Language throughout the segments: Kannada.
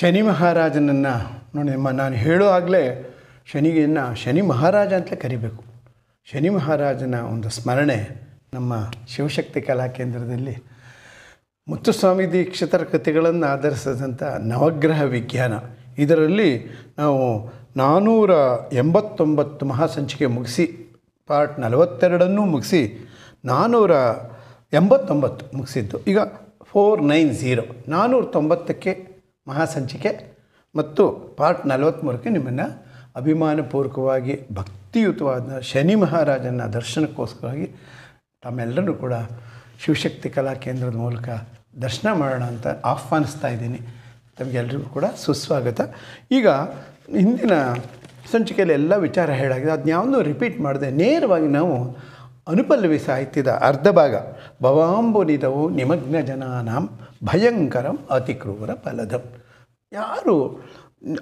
ಶನಿ ಮಹಾರಾಜನನ್ನು ನೋಡಿ ನಾನು ಹೇಳೋ ಆಗಲೇ ಶನಿಗೆಯನ್ನು ಶನಿ ಮಹಾರಾಜ ಅಂತಲೇ ಕರಿಬೇಕು ಶನಿ ಮಹಾರಾಜನ ಒಂದು ಸ್ಮರಣೆ ನಮ್ಮ ಶಿವಶಕ್ತಿ ಕಲಾ ಕೇಂದ್ರದಲ್ಲಿ ಮುತ್ತುಸ್ವಾಮಿ ದೀಕ್ಷಿತರ ಕೃತಿಗಳನ್ನು ಆಧರಿಸಿದಂಥ ನವಗ್ರಹ ವಿಜ್ಞಾನ ಇದರಲ್ಲಿ ನಾವು ನಾನ್ನೂರ ಎಂಬತ್ತೊಂಬತ್ತು ಮಹಾಸಂಚಿಕೆ ಮುಗಿಸಿ ಪಾರ್ಟ್ ನಲವತ್ತೆರಡನ್ನೂ ಮುಗಿಸಿ ನಾನ್ನೂರ ಎಂಬತ್ತೊಂಬತ್ತು ಮುಗಿಸಿದ್ದು ಈಗ ಫೋರ್ ನೈನ್ ಝೀರೋ ನಾನ್ನೂರ ತೊಂಬತ್ತಕ್ಕೆ ಮಹಾಸಂಚಿಕೆ ಮತ್ತು ಪಾರ್ಟ್ ನಲವತ್ತ್ಮೂರಕ್ಕೆ ನಿಮ್ಮನ್ನು ಅಭಿಮಾನಪೂರ್ವಕವಾಗಿ ಭಕ್ತಿಯುತವಾದ ಶನಿ ಮಹಾರಾಜನ ದರ್ಶನಕ್ಕೋಸ್ಕರವಾಗಿ ತಮ್ಮೆಲ್ಲರೂ ಕೂಡ ಶಿವಶಕ್ತಿ ಕಲಾ ಕೇಂದ್ರದ ಮೂಲಕ ದರ್ಶನ ಮಾಡೋಣ ಅಂತ ಆಹ್ವಾನಿಸ್ತಾ ಇದ್ದೀನಿ ತಮಗೆಲ್ಲರಿಗೂ ಕೂಡ ಸುಸ್ವಾಗತ ಈಗ ಹಿಂದಿನ ಸಂಚಿಕೆಯಲ್ಲಿ ಎಲ್ಲ ವಿಚಾರ ಹೇಳಾಗಿದೆ ಅದನ್ನ ಯಾವುದೂ ರಿಪೀಟ್ ಮಾಡಿದೆ ನೇರವಾಗಿ ನಾವು ಅನುಪಲ್ಲವಿ ಸಾಹಿತ್ಯದ ಅರ್ಧ ಭಾಗ ಭವಾಂಬುನಿದವು ನಿಮಗ್ನ ಜನಾನಾಂ ಭಯಂಕರಂ ಅತಿಕ್ರೂರ ಫಲದ ಯಾರು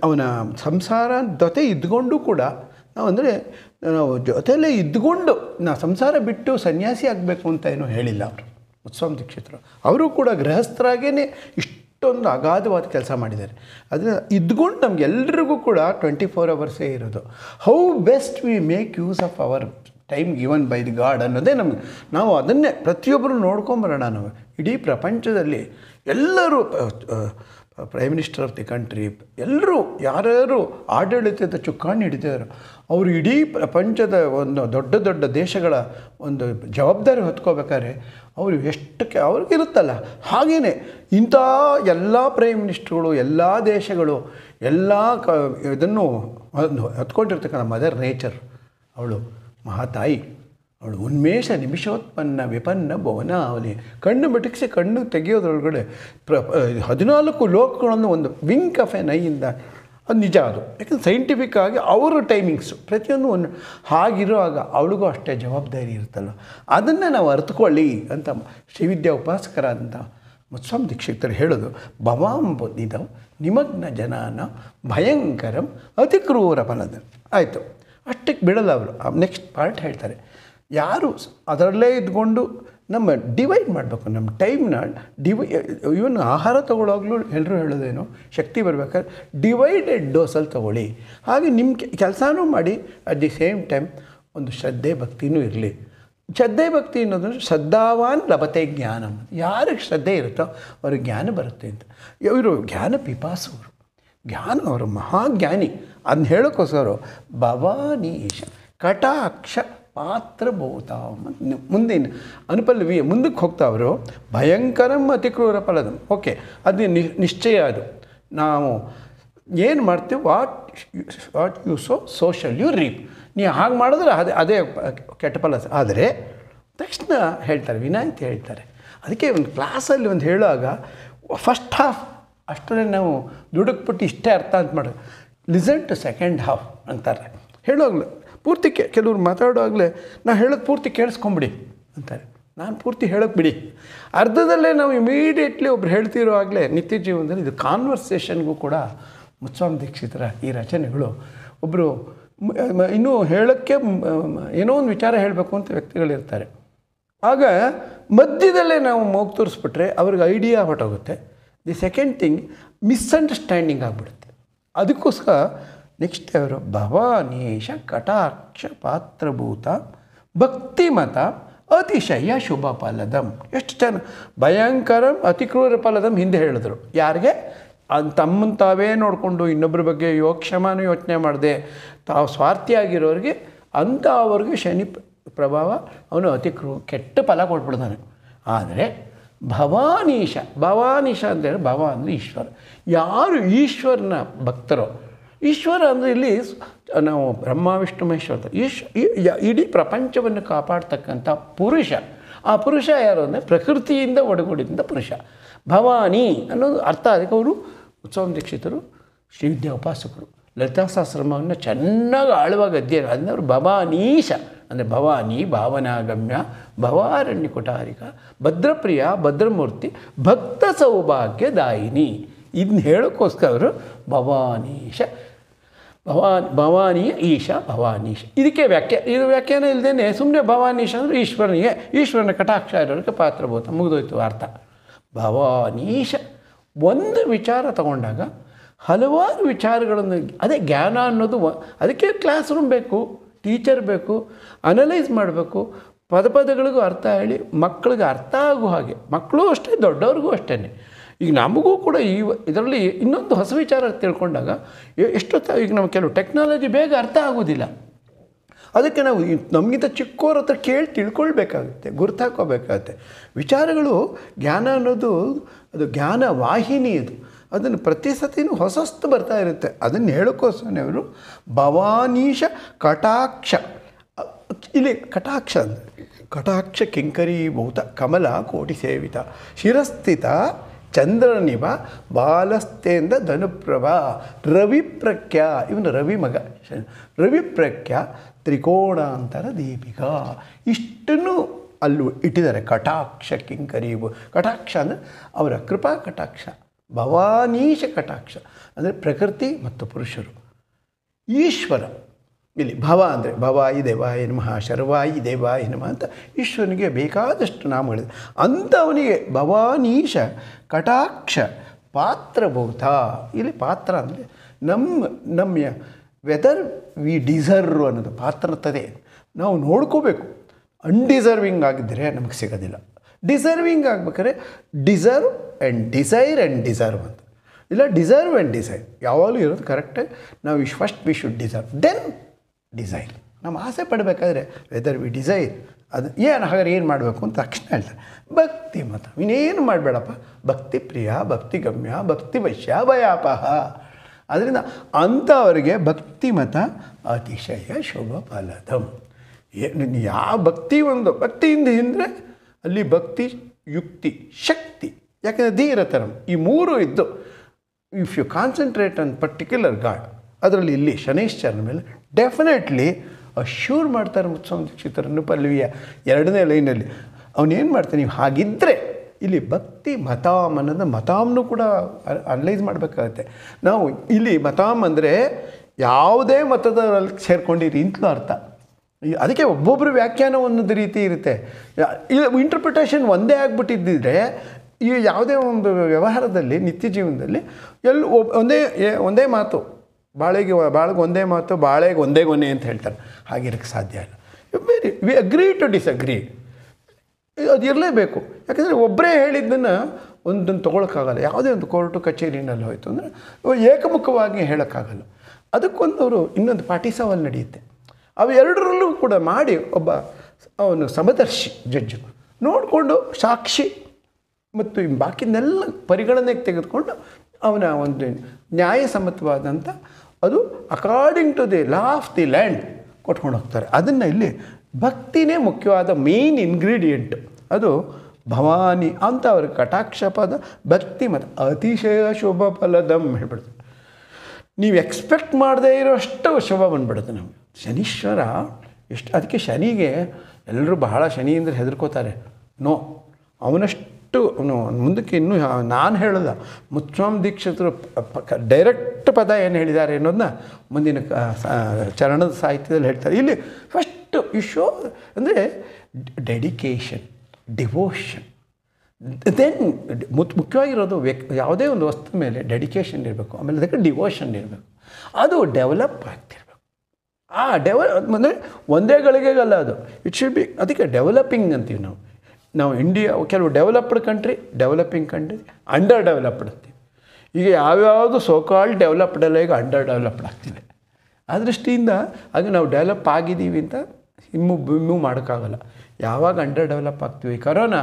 ಅವನ ಸಂಸಾರ ಜೊತೆ ಇದ್ಕೊಂಡು ಕೂಡ ನಾವು ಅಂದರೆ ನಾವು ಜೊತೆಯಲ್ಲೇ ಇದ್ದುಕೊಂಡು ನಾ ಸಂಸಾರ ಬಿಟ್ಟು ಸನ್ಯಾಸಿ ಆಗಬೇಕು ಅಂತ ಏನೂ ಹೇಳಿಲ್ಲ ಅವರು ಉತ್ಸವ ದೀಕ್ಷಿತರು ಅವರು ಕೂಡ ಗೃಹಸ್ಥರಾಗೇ ಇಷ್ಟೊಂದು ಅಗಾಧವಾದ ಕೆಲಸ ಮಾಡಿದ್ದಾರೆ ಅದನ್ನು ಇದ್ಕೊಂಡು ನಮಗೆಲ್ರಿಗೂ ಕೂಡ ಟ್ವೆಂಟಿ ಫೋರ್ ಅವರ್ಸೇ ಇರೋದು how best we make use of our time given by the god ಅನ್ನೋದೇ ನಮಗೆ ನಾವು ಅದನ್ನೇ ಪ್ರತಿಯೊಬ್ಬರು ನೋಡ್ಕೊಂಬರೋಣ ನಾವು ಇಡೀ ಪ್ರಪಂಚದಲ್ಲಿ ಎಲ್ಲರೂ prime minister of the country ಎಲ್ಲರೂ ಯಾರ್ಯಾರು ಆಡಳಿತದ ಚುಕ್ಕಾಣಿ ಹಿಡಿತಿದ್ದಾರೆ ಅವರು ಇಡೀ ಪ್ರಪಂಚದ ಒಂದು ದೊಡ್ಡ ದೊಡ್ಡ ದೇಶಗಳ ಒಂದು ಜವಾಬ್ದಾರಿ ಹೊತ್ಕೋಬೇಕಾದ್ರೆ ಅವರು ಎಷ್ಟಕ್ಕೆ ಅವ್ರಿಗಿರುತ್ತಲ್ಲ ಹಾಗೆಯೇ ಇಂಥ ಎಲ್ಲ ಪ್ರೈಮ್ ಮಿನಿಸ್ಟ್ರುಗಳು ಎಲ್ಲ ದೇಶಗಳು ಎಲ್ಲ ಕ ಇದನ್ನು ಹೊತ್ಕೊಂಡಿರ್ತಕ್ಕಂಥ ಮದರ್ ನೇಚರ್ ಅವಳು ಮಹಾತಾಯಿ ಅವಳು ಉನ್ಮೇಷ ನಿಮಿಷೋತ್ಪನ್ನ ವಿಪನ್ನ ಭವನ ಅವಲಿ ಕಣ್ಣು ಬಿಟಕಿಸಿ ಕಣ್ಣು ತೆಗೆಯೋದ್ರೊಳಗಡೆ ಪ್ರ ಹದಿನಾಲ್ಕು ಲೋಕಗಳನ್ನು ಒಂದು ವಿಂಕ್ ಆಫ್ ಎ ಐಯಿಂದ ಅದು ನಿಜ ಅದು ಯಾಕಂದರೆ ಸೈಂಟಿಫಿಕ್ ಆಗಿ ಅವರ ಟೈಮಿಂಗ್ಸು ಪ್ರತಿಯೊಂದು ಒಂದು ಹಾಗಿರುವಾಗ ಅವಳಿಗೂ ಅಷ್ಟೇ ಜವಾಬ್ದಾರಿ ಇರುತ್ತಲ್ಲ ಅದನ್ನು ನಾವು ಅರ್ಥಕೊಳ್ಳಿ ಅಂತ ಶ್ರೀವಿದ್ಯಾ ಉಪಾಸಕರಾದಂಥ ಮುತ್ಸ್ವಾಮಿ ದೀಕ್ಷಿತರು ಹೇಳೋದು ಭವಾಂಬುದಿದಂ ನಿಮಗ್ನ ಜನಾನ ಭಯಂಕರಂ ಕ್ರೂರ ಫಲದ ಆಯಿತು ಅಷ್ಟಕ್ಕೆ ಬಿಡಲ್ಲ ಅವರು ನೆಕ್ಸ್ಟ್ ಪಾರ್ಟ್ ಹೇಳ್ತಾರೆ ಯಾರು ಅದರಲ್ಲೇ ಇದ್ಕೊಂಡು ನಮ್ಮ ಡಿವೈಡ್ ಮಾಡಬೇಕು ನಮ್ಮ ಟೈಮ್ನ ಡಿವೈ ಇವನ್ ಆಹಾರ ತೊಗೊಳ್ಳೋಗ್ಲು ಎಲ್ಲರೂ ಹೇಳೋದೇನು ಶಕ್ತಿ ಬರಬೇಕಾದ್ರೆ ಡಿವೈಡೆಡ್ ಡೋಸಲ್ಲಿ ತೊಗೊಳ್ಳಿ ಹಾಗೆ ನಿಮ್ಮ ಕೆಲಸನೂ ಮಾಡಿ ಅಟ್ ದಿ ಸೇಮ್ ಟೈಮ್ ಒಂದು ಶ್ರದ್ಧೆ ಭಕ್ತಿನೂ ಇರಲಿ ಶ್ರದ್ಧೆ ಭಕ್ತಿ ಅನ್ನೋದು ಶ್ರದ್ಧಾವಾನ್ ಲಭತೆ ಜ್ಞಾನಂ ಯಾರಿಗೆ ಶ್ರದ್ಧೆ ಇರುತ್ತೋ ಅವ್ರಿಗೆ ಜ್ಞಾನ ಬರುತ್ತೆ ಅಂತ ಇವರು ಜ್ಞಾನ ಪಿಪಾಸು ಅವರು ಜ್ಞಾನ ಅವರು ಮಹಾಜ್ಞಾನಿ ಅದ್ನ ಹೇಳೋಕ್ಕೋಸ್ಕರ ಭವಾನೀಶ ಕಟಾಕ್ಷ ಪಾತ್ರಭೂತ ಮುಂದಿನ ಅನುಪಲ್ವಿ ಮುಂದಕ್ಕೆ ಅವರು ಭಯಂಕರಂ ಅತಿ ಕ್ರೂರ ಫಲದಂ ಓಕೆ ಅದು ನಿಶ್ಚಯ ಅದು ನಾವು ಏನು ಮಾಡ್ತೀವಿ what what you sow so shall you reap ನೀ ಹಾಗೆ ಮಾಡಿದ್ರೆ ಅದೇ ಅದೇ ಕೆಟ್ಟ ಫಲ ಆದರೆ ತಕ್ಷಣ ಹೇಳ್ತಾರೆ ವಿನಾಯಿತಿ ಹೇಳ್ತಾರೆ ಅದಕ್ಕೆ ಒಂದು ಕ್ಲಾಸಲ್ಲಿ ಒಂದು ಹೇಳುವಾಗ ಫಸ್ಟ್ ಹಾಫ್ ಅಷ್ಟರಲ್ಲಿ ನಾವು ದುಡುಕ್ಬಿಟ್ಟು ಇಷ್ಟೇ ಅರ್ಥ ಅಂತ ಮಾಡೋದು ಲಿಸನ್ ಟು ಸೆಕೆಂಡ್ ಹಾಫ್ ಅಂತಾರೆ ಹೇಳೋಗ್ಲೆ ಪೂರ್ತಿ ಕೆಲವ್ರು ಮಾತಾಡುವಾಗಲೇ ನಾನು ಹೇಳೋದು ಪೂರ್ತಿ ಕೇಳಿಸ್ಕೊಂಬಿಡಿ ಅಂತಾರೆ ನಾನು ಪೂರ್ತಿ ಹೇಳೋಕ್ಕೆ ಬಿಡಿ ಅರ್ಧದಲ್ಲೇ ನಾವು ಇಮಿಡಿಯೇಟ್ಲಿ ಒಬ್ರು ಹೇಳ್ತಿರುವಾಗಲೇ ನಿತ್ಯ ಜೀವನದಲ್ಲಿ ಇದು ಕಾನ್ವರ್ಸೇಷನ್ಗೂ ಕೂಡ ಮುತ್ಸ್ವಾಮಿ ದೀಕ್ಷಿತರ ಈ ರಚನೆಗಳು ಒಬ್ಬರು ಇನ್ನೂ ಹೇಳೋಕ್ಕೆ ಏನೋ ಒಂದು ವಿಚಾರ ಹೇಳಬೇಕು ಅಂತ ವ್ಯಕ್ತಿಗಳಿರ್ತಾರೆ ಆಗ ಮಧ್ಯದಲ್ಲೇ ನಾವು ಮೂಗು ತೋರಿಸ್ಬಿಟ್ರೆ ಅವ್ರಿಗೆ ಐಡಿಯಾ ಹೊಟ್ಟೋಗುತ್ತೆ ದಿ ಸೆಕೆಂಡ್ ಥಿಂಗ್ ಮಿಸ್ಅಂಡರ್ಸ್ಟ್ಯಾಂಡಿಂಗ್ ಆಗ್ಬಿಡುತ್ತೆ ಅದಕ್ಕೋಸ್ಕರ ನೆಕ್ಸ್ಟ್ ಅವರು ಭವಾನೇಶ ಕಟಾಕ್ಷ ಪಾತ್ರಭೂತ ಭಕ್ತಿಮತ ಅತಿಶಯ ಶುಭ ಫಲದಂ ಎಷ್ಟು ಚೆನ್ನ ಭಯಂಕರಂ ಅತಿಕ್ರೂರ ಫಲದಂ ಹಿಂದೆ ಹೇಳಿದ್ರು ಯಾರಿಗೆ ಅದು ತಮ್ಮನ್ನು ತಾವೇ ನೋಡಿಕೊಂಡು ಇನ್ನೊಬ್ಬರ ಬಗ್ಗೆ ಯೋಕ್ಷಮಾನು ಯೋಚನೆ ಮಾಡಿದೆ ತಾವು ಸ್ವಾರ್ಥಿಯಾಗಿರೋರಿಗೆ ಅಂಥ ಅವ್ರಿಗೆ ಶನಿ ಪ್ರಭಾವ ಅವನು ಅತಿ ಕ್ರೂ ಕೆಟ್ಟ ಫಲ ಕೊಟ್ಬಿಡ್ತಾನೆ ಆದರೆ ಭವಾನೀಶ ಭವಾನೀಶ ಅಂತೇಳಿ ಭವ ಅಂದರೆ ಈಶ್ವರ ಯಾರು ಈಶ್ವರನ ಭಕ್ತರು ಈಶ್ವರ ಅಂದರೆ ಇಲ್ಲಿ ನಾವು ಬ್ರಹ್ಮ ವಿಷ್ಣು ಮಹೇಶ್ವರ ಈಶ್ ಇಡೀ ಪ್ರಪಂಚವನ್ನು ಕಾಪಾಡ್ತಕ್ಕಂಥ ಪುರುಷ ಆ ಪುರುಷ ಯಾರು ಅಂದರೆ ಪ್ರಕೃತಿಯಿಂದ ಒಡಗೂಡಿದಂಥ ಪುರುಷ ಭವಾನಿ ಅನ್ನೋದು ಅರ್ಥ ಅದಕ್ಕೆ ಅವರು ಉತ್ಸವ ದೀಕ್ಷಿತರು ಶ್ರೀವಿದ್ಯಾ ಉಪಾಸಕರು ಲಲಿತಾ ಚೆನ್ನಾಗಿ ಆಳುವಾಗ ಅಧ್ಯಯನ ಅದನ್ನ ಅವರು ಭವಾನೀಶ ಅಂದರೆ ಭವಾನಿ ಭಾವನಾಗಮ್ಯ ಭವಾರಣ್ಯ ಕುಟಾರಿಕ ಭದ್ರಪ್ರಿಯ ಭದ್ರಮೂರ್ತಿ ಭಕ್ತ ಸೌಭಾಗ್ಯ ದಾಯಿನಿ ಇದನ್ನ ಹೇಳೋಕ್ಕೋಸ್ಕರ ಅವರು ಭವಾನೀಶ ಭವಾನ್ ಭವಾನಿಯ ಈಶ ಭವಾನೀಶ ಇದಕ್ಕೆ ವ್ಯಾಖ್ಯ ಇದು ವ್ಯಾಖ್ಯಾನ ಇಲ್ಲದೇ ಸುಮ್ಮನೆ ಭವಾನೀಶ ಅಂದರೆ ಈಶ್ವರನಿಗೆ ಈಶ್ವರನ ಕಟಾಕ್ಷ ಇರೋರಿಗೆ ಪಾತ್ರಭೂತ ಮುಗಿದೋಯ್ತು ಅರ್ಥ ಭವಾನೀಶ ಒಂದು ವಿಚಾರ ತಗೊಂಡಾಗ ಹಲವಾರು ವಿಚಾರಗಳನ್ನು ಅದೇ ಜ್ಞಾನ ಅನ್ನೋದು ಅದಕ್ಕೆ ಕ್ಲಾಸ್ ರೂಮ್ ಬೇಕು ಟೀಚರ್ ಬೇಕು ಅನಲೈಸ್ ಮಾಡಬೇಕು ಪದ ಪದಗಳಿಗೂ ಅರ್ಥ ಹೇಳಿ ಮಕ್ಕಳಿಗೆ ಅರ್ಥ ಆಗೋ ಹಾಗೆ ಮಕ್ಕಳು ಅಷ್ಟೇ ದೊಡ್ಡವ್ರಿಗೂ ಅಷ್ಟೇ ಈಗ ನಮಗೂ ಕೂಡ ಈ ಇದರಲ್ಲಿ ಇನ್ನೊಂದು ಹೊಸ ವಿಚಾರ ತಿಳ್ಕೊಂಡಾಗ ಎಷ್ಟೊತ್ತ ಈಗ ನಾವು ಕೆಲವು ಟೆಕ್ನಾಲಜಿ ಬೇಗ ಅರ್ಥ ಆಗೋದಿಲ್ಲ ಅದಕ್ಕೆ ನಾವು ನಮಗಿಂತ ಚಿಕ್ಕವ್ರ ಹತ್ರ ಕೇಳಿ ತಿಳ್ಕೊಳ್ಬೇಕಾಗುತ್ತೆ ಗುರ್ತಾಕೋಬೇಕಾಗುತ್ತೆ ವಿಚಾರಗಳು ಜ್ಞಾನ ಅನ್ನೋದು ಅದು ಜ್ಞಾನ ವಾಹಿನಿ ಅದು ಅದನ್ನು ಪ್ರತಿ ಸತಿನೂ ಹೊಸಸ್ತು ಬರ್ತಾ ಇರುತ್ತೆ ಅದನ್ನು ಹೇಳೋಕ್ಕೋಸ್ಕರನೇ ಅವರು ಭವಾನೀಶ ಕಟಾಕ್ಷ ಇಲ್ಲಿ ಕಟಾಕ್ಷ ಅಂದರೆ ಕಟಾಕ್ಷ ಕಿಂಕರೀಭೂತ ಕಮಲ ಕೋಟಿ ಸೇವಿತ ಶಿರಸ್ಥಿತ ಚಂದ್ರನಿವ ಬಾಲಸ್ಥೆಯಿಂದ ಧನುಪ್ರಭ ರವಿಪ್ರಖ್ಯ ಇವನು ರವಿ ಮಗ ರವಿಪ್ರಖ್ಯ ತ್ರಿಕೋಣಾಂತರ ದೀಪಿಕಾ ಇಷ್ಟನ್ನು ಅಲ್ಲೂ ಇಟ್ಟಿದ್ದಾರೆ ಕಟಾಕ್ಷ ಕಿಂಕರೀಭೂ ಕಟಾಕ್ಷ ಅಂದರೆ ಅವರ ಕೃಪಾ ಕಟಾಕ್ಷ ಭವಾನೀಶ ಕಟಾಕ್ಷ ಅಂದರೆ ಪ್ರಕೃತಿ ಮತ್ತು ಪುರುಷರು ಈಶ್ವರ ಇಲ್ಲಿ ಭವ ಅಂದರೆ ಭವಾಯಿ ದೇವಾಯ ನಮಃ ಶರ್ವಾಯಿ ದೇವಾಯ ನಮಃ ಅಂತ ಈಶ್ವರನಿಗೆ ಬೇಕಾದಷ್ಟು ನಾಮಗಳಿದೆ ಅಂಥವನಿಗೆ ಭವಾನೀಶ ಕಟಾಕ್ಷ ಪಾತ್ರಭೂತ ಇಲ್ಲಿ ಪಾತ್ರ ಅಂದರೆ ನಮ್ಮ ನಮ್ಮ ವೆದರ್ ವಿ ಡಿಸರ್ವ್ ಅನ್ನೋದು ಪಾತ್ರತದೆ ನಾವು ನೋಡ್ಕೋಬೇಕು ಅನ್ಡಿಸರ್ವಿಂಗ್ ಆಗಿದ್ದರೆ ನಮಗೆ ಸಿಗೋದಿಲ್ಲ ಡಿಸರ್ವಿಂಗ್ ಆಗ್ಬೇಕಾದ್ರೆ deserve and desire and deserve ಅಂತ ಇಲ್ಲ ಡಿಸರ್ವ್ ಆ್ಯಂಡ್ ಡಿಸೈರ್ ಯಾವಾಗಲೂ ಇರೋದು ಕರೆಕ್ಟ್ ನಾವು first we should deserve then desire ನಮ್ಮ ಆಸೆ ಪಡಬೇಕಾದ್ರೆ ವೆದರ್ ವಿ ಡಿಸೈರ್ ಅದು ಏನು ಹಾಗಾದ್ರೆ ಏನು ಮಾಡಬೇಕು ಅಂತ ತಕ್ಷಣ ಹೇಳ್ತಾರೆ ಭಕ್ತಿ ಮತ ಇನ್ನೇನು ಮಾಡಬೇಡಪ್ಪ ಭಕ್ತಿ ಪ್ರಿಯ ಭಕ್ತಿ ಗಮ್ಯ ಭಕ್ತಿ ವಶ್ಯ ಭಯಾಪ ಅದರಿಂದ ಅಂಥವರಿಗೆ ಭಕ್ತಿ ಮತ ಅತಿಶಯ ಶುಭ ಫಲದಂ ಏನು ಯಾವ ಭಕ್ತಿ ಒಂದು ಭಕ್ತಿಯಿಂದ ಅಲ್ಲಿ ಭಕ್ತಿ ಯುಕ್ತಿ ಶಕ್ತಿ ಯಾಕೆಂದರೆ ಧೀರತರಂ ಈ ಮೂರು ಇದ್ದು if you concentrate on particular god ಅದರಲ್ಲಿ ಇಲ್ಲಿ ಶನೇಶ್ಚರನ ಮೇಲೆ ಡೆಫಿನೆಟ್ಲಿ ಅಶ್ಯೂರ್ ಮಾಡ್ತಾರೆ ಉತ್ಸವ ದೀಕ್ಷಿತರನ್ನು ಪಲ್ಲವಿಯ ಎರಡನೇ ಲೈನಲ್ಲಿ ಅವನೇನು ಮಾಡ್ತಾನೆ ನೀವು ಹಾಗಿದ್ದರೆ ಇಲ್ಲಿ ಭಕ್ತಿ ಮತಾಮ್ ಅನ್ನೋದು ಮತಾಮ್ನೂ ಕೂಡ ಅನಲೈಸ್ ಮಾಡಬೇಕಾಗತ್ತೆ ನಾವು ಇಲ್ಲಿ ಮತಾಮ್ ಅಂದರೆ ಯಾವುದೇ ಮತದವರಲ್ಲಿ ಸೇರ್ಕೊಂಡಿರಿ ಇಂತಲೂ ಅರ್ಥ ಅದಕ್ಕೆ ಒಬ್ಬೊಬ್ಬರು ವ್ಯಾಖ್ಯಾನ ಒಂದೊಂದು ರೀತಿ ಇರುತ್ತೆ ಇಂಟರ್ಪ್ರಿಟೇಷನ್ ಒಂದೇ ಆಗಿಬಿಟ್ಟಿದ್ದರೆ ಈ ಯಾವುದೇ ಒಂದು ವ್ಯವಹಾರದಲ್ಲಿ ನಿತ್ಯ ಜೀವನದಲ್ಲಿ ಎಲ್ಲಿ ಒಂದೇ ಒಂದೇ ಮಾತು ಬಾಳೆಗೆ ಬಾಳೆಗೆ ಒಂದೇ ಮಾತು ಬಾಳೆಗೆ ಒಂದೇ ಗೊನೆ ಅಂತ ಹೇಳ್ತಾರೆ ಹಾಗಿರೋಕ್ಕೆ ಸಾಧ್ಯ ಇಲ್ಲ very we agree to disagree ಅದು ಇರಲೇಬೇಕು ಯಾಕಂದರೆ ಒಬ್ಬರೇ ಹೇಳಿದ್ದನ್ನು ಒಂದನ್ನು ತೊಗೊಳಕ್ಕಾಗಲ್ಲ ಯಾವುದೇ ಒಂದು ಕೋರ್ಟು ಕಚೇರಿನಲ್ಲಿ ಹೋಯಿತು ಅಂದರೆ ಏಕಮುಖವಾಗಿ ಹೇಳೋಕ್ಕಾಗಲ್ಲ ಅದಕ್ಕೊಂದು ಅವರು ಇನ್ನೊಂದು ಪಾಟಿ ಸವಾಲು ನಡೆಯುತ್ತೆ ಅವೆರಡರಲ್ಲೂ ಕೂಡ ಮಾಡಿ ಒಬ್ಬ ಅವನು ಸಮದರ್ಶಿ ಜಡ್ಜು ನೋಡಿಕೊಂಡು ಸಾಕ್ಷಿ ಮತ್ತು ಬಾಕಿನೆಲ್ಲ ಪರಿಗಣನೆಗೆ ತೆಗೆದುಕೊಂಡು ಅವನ ಒಂದು ನ್ಯಾಯಸಮ್ಮತವಾದಂಥ ಅದು according to the law of the land ಕೊಟ್ಕೊಂಡು ಹೋಗ್ತಾರೆ ಅದನ್ನು ಇಲ್ಲಿ ಭಕ್ತಿನೇ ಮುಖ್ಯವಾದ ಮೇನ್ ಇಂಗ್ರೀಡಿಯೆಂಟು ಅದು ಭವಾನಿ ಅಂತ ಅವ್ರ ಕಟಾಕ್ಷಪದ ಭಕ್ತಿ ಮತ್ತು ಅತಿಶಯ ಶುಭ ಫಲದಂ ಹೇಳ್ಬಿಡ್ತಾರೆ ನೀವು ಎಕ್ಸ್ಪೆಕ್ಟ್ ಮಾಡದೇ ಅಷ್ಟು ಶುಭ ಬಂದ್ಬಿಡುತ್ತೆ ನಮಗೆ ಶನೀಶ್ವರ ಎಷ್ಟು ಅದಕ್ಕೆ ಶನಿಗೆ ಎಲ್ಲರೂ ಬಹಳ ಶನಿ ಅಂದರೆ ಹೆದರ್ಕೋತಾರೆ ನೋ ಅವನಷ್ಟು ಅವನು ಮುಂದಕ್ಕೆ ಇನ್ನೂ ನಾನು ಹೇಳಲ್ಲ ಮುತ್ಸ್ವಾಮಿ ದೀಕ್ಷಿತರು ಡೈರೆಕ್ಟ್ ಪದ ಏನು ಹೇಳಿದ್ದಾರೆ ಅನ್ನೋದನ್ನ ಮುಂದಿನ ಚರಣದ ಸಾಹಿತ್ಯದಲ್ಲಿ ಹೇಳ್ತಾರೆ ಇಲ್ಲಿ ಫಸ್ಟು ಈ ಶೋ ಅಂದರೆ ಡೆಡಿಕೇಶನ್ ಡಿವೋಷನ್ ದೆನ್ ಮುತ್ ಮುಖ್ಯವಾಗಿರೋದು ವ್ಯಕ್ತಿ ಯಾವುದೇ ಒಂದು ವಸ್ತು ಮೇಲೆ ಡೆಡಿಕೇಶನ್ ಇರಬೇಕು ಆಮೇಲೆ ಅದಕ್ಕೆ ಡಿವೋಷನ್ ಇರಬೇಕು ಅದು ಡೆವಲಪ್ ಆಗ್ತಿರ್ಬೇಕು ಆ ಡೆವ ಅಂದರೆ ಒಂದೇ ಗಳಿಗೆಗಲ್ಲ ಅದು ಇಟ್ ಶುಡ್ ಬಿ ಅದಕ್ಕೆ ಡೆವಲಪಿಂಗ್ ಅಂತೀವಿ ನಾವು ನಾವು ಇಂಡಿಯಾ ಕೆಲವು developed country developing country underdeveloped ಅಂತೀವಿ ಈಗ ಯಾವ್ಯಾವುದು ಸೋಕಾಲ್ ಡೆವಲಪ್ಡ್ ಅಲ್ಲ ಈಗ ಅಂಡರ್ ಡೆವಲಪ್ಡ್ ಆಗ್ತಿದೆ ಆ ದೃಷ್ಟಿಯಿಂದ ಹಾಗೆ ನಾವು ಡೆವಲಪ್ ಆಗಿದ್ದೀವಿ ಅಂತ ಇಮ್ಮು ಬಿಮ್ಮು ಮಾಡೋಕ್ಕಾಗಲ್ಲ ಯಾವಾಗ ಅಂಡರ್ ಡೆವಲಪ್ ಆಗ್ತೀವಿ ಕರೋನಾ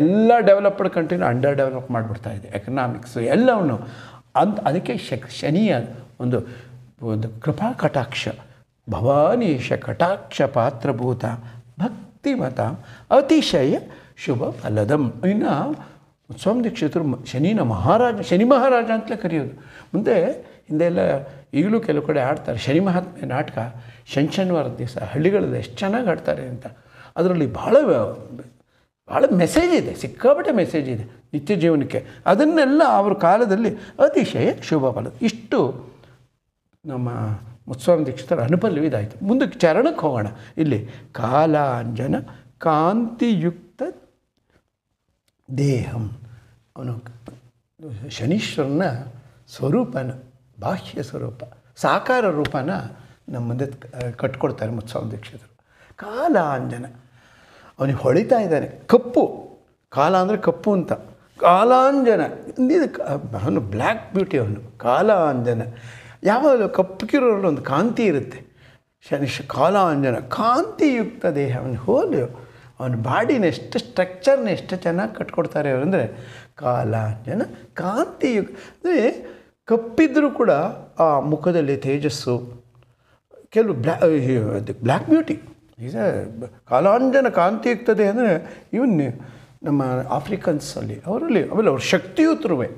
ಎಲ್ಲ ಡೆವಲಪ್ಡ್ ಕಂಟ್ರಿನ ಅಂಡರ್ ಡೆವಲಪ್ ಮಾಡಿಬಿಡ್ತಾ ಇದೆ ಎಕನಾಮಿಕ್ಸು ಎಲ್ಲವನ್ನು ಅಂತ ಅದಕ್ಕೆ ಶಕ್ ಶನಿಯ ಒಂದು ಒಂದು ಕೃಪಾ ಕಟಾಕ್ಷ ಭವಾನೀಶ ಕಟಾಕ್ಷ ಪಾತ್ರಭೂತ ಭಕ್ತಿಮತ ಅತಿಶಯ ಶುಭ ಫಲದಂ ಇನ್ನು ಸ್ವಾಮಿ ದೀಕ್ಷಿತರು ಶನಿನ ಮಹಾರಾಜ ಶನಿ ಮಹಾರಾಜ ಅಂತಲೇ ಕರೆಯೋದು ಮುಂದೆ ಎಲ್ಲ ಈಗಲೂ ಕೆಲವು ಕಡೆ ಆಡ್ತಾರೆ ಶನಿ ಮಹಾತ್ಮೆ ನಾಟಕ ಶನಿ ಶನಿವಾರದ ದಿವಸ ಹಳ್ಳಿಗಳಲ್ಲಿ ಎಷ್ಟು ಚೆನ್ನಾಗಿ ಆಡ್ತಾರೆ ಅಂತ ಅದರಲ್ಲಿ ಭಾಳ ಭಾಳ ಮೆಸೇಜ್ ಇದೆ ಸಿಕ್ಕಾಪಟ್ಟೆ ಮೆಸೇಜ್ ಇದೆ ನಿತ್ಯ ಜೀವನಕ್ಕೆ ಅದನ್ನೆಲ್ಲ ಅವರ ಕಾಲದಲ್ಲಿ ಅತಿಶಯ ಶುಭ ಫಲ ಇಷ್ಟು ನಮ್ಮ ಮುತ್ಸ್ವಾಮಿ ದೀಕ್ಷಿತರ ಅನುಪಲ್ಲವಿ ಇದಾಯಿತು ಮುಂದಕ್ಕೆ ಚರಣಕ್ಕೆ ಹೋಗೋಣ ಇಲ್ಲಿ ಕಾಲಾಂಜನ ಕಾಂತಿಯುಕ್ತ ದೇಹಂ ಅವನು ಶನೀಶ್ವರನ ಸ್ವರೂಪನ ಬಾಹ್ಯ ಸ್ವರೂಪ ಸಾಕಾರ ರೂಪನ ನಮ್ಮ ಮುಂದೆ ಕಟ್ಕೊಡ್ತಾರೆ ಮುತ್ಸ್ವಾಮಿ ದೀಕ್ಷಿತರು ಕಾಲಾಂಜನ ಅವನಿಗೆ ಹೊಳಿತಾ ಇದ್ದಾನೆ ಕಪ್ಪು ಕಾಲ ಅಂದರೆ ಕಪ್ಪು ಅಂತ ಕಾಲಾಂಜನ ಅವನು ಬ್ಲ್ಯಾಕ್ ಬ್ಯೂಟಿ ಅವನು ಕಾಲಾಂಜನ ಯಾವಾಗಲೂ ಕಪ್ಪಕಿರೋರಲ್ಲಿ ಒಂದು ಕಾಂತಿ ಇರುತ್ತೆ ಶನಿಶ್ ಕಾಲಾಂಜನ ಕಾಂತಿಯುಕ್ತ ದೇಹ ಅವನು ಹೋಲು ಅವನ ಬಾಡಿನ ಎಷ್ಟು ಸ್ಟ್ರಕ್ಚರ್ನ ಎಷ್ಟು ಚೆನ್ನಾಗಿ ಕಟ್ಕೊಡ್ತಾರೆ ಅಂದರೆ ಕಾಲಾಂಜನ ಕಾಂತಿಯುಕ್ತ ಅಂದರೆ ಕಪ್ಪಿದ್ರೂ ಕೂಡ ಆ ಮುಖದಲ್ಲಿ ತೇಜಸ್ಸು ಕೆಲವು ಬ್ಲ್ಯಾ ಬ್ಲ್ಯಾಕ್ ಬ್ಯೂಟಿ ಈಸ್ ಕಾಲಾಂಜನ ಕಾಂತಿಯುಕ್ತದೆ ಅಂದರೆ ಇವನ್ ನಮ್ಮ ಆಫ್ರಿಕನ್ಸಲ್ಲಿ ಅವರಲ್ಲಿ ಆಮೇಲೆ ಅವ್ರ ಶಕ್ತಿಯುತರುವೆ